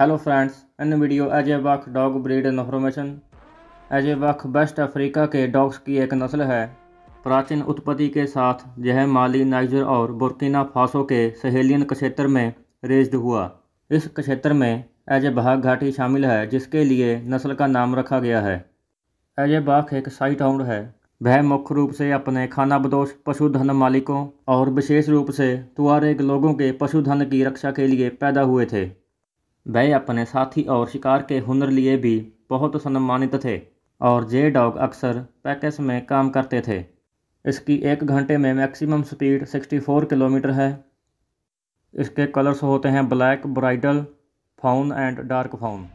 hello friends in video Azawakh dog breed information Ajay बख waste Africa के dogs की एक नस्ल है प्राचीन उत्पत्ति के साथ यह माली नाइजर और बुरकिना फासो के सहेलियन क्षेत्र में रेज्ड हुआ इस क्षेत्र में अजय बह घाटी शामिल है जिसके लिए नस्ल का नाम रखा गया है अजय बाख एक साइट हाउंड है वह मुख्य रूप से अपने खाना बदोश पशुधन मालिकों और विशेष रूप से तुआरेग लोगों के पशुधन की रक्षा के लिए पैदा हुए थे वह अपने साथी और शिकार के हुनर लिए भी बहुत सम्मानित थे और जे डॉग अक्सर पैकेस में काम करते थे इसकी एक घंटे में मैक्सिमम स्पीड 64 किलोमीटर है इसके कलर्स होते हैं black brindle fawn and dark faun